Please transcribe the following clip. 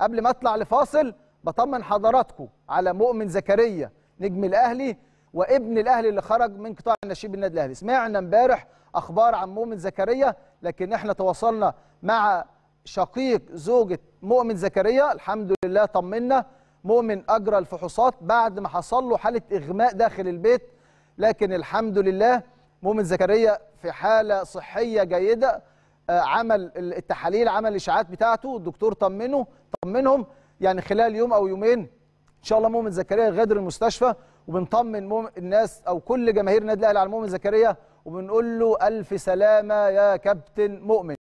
قبل ما اطلع لفاصل بطمن حضراتكم على مؤمن زكريا نجم الاهلي وابن الاهلي اللي خرج من قطاع الناشئين بالنادي الاهلي سمعنا امبارح اخبار عن مؤمن زكريا لكن احنا تواصلنا مع شقيق زوجة مؤمن زكريا الحمد لله طمنا مؤمن اجرى الفحوصات بعد ما حصل له حالة اغماء داخل البيت لكن الحمد لله مؤمن زكريا في حالة صحية جيدة آه، عمل التحاليل عمل الاشاعات بتاعته الدكتور طمنه بنطمنهم يعني خلال يوم او يومين ان شاء الله مؤمن زكريا غادر المستشفى وبنطمن الناس او كل جماهير النادي الاهلي على مؤمن زكريا وبنقول له الف سلامه يا كابتن مؤمن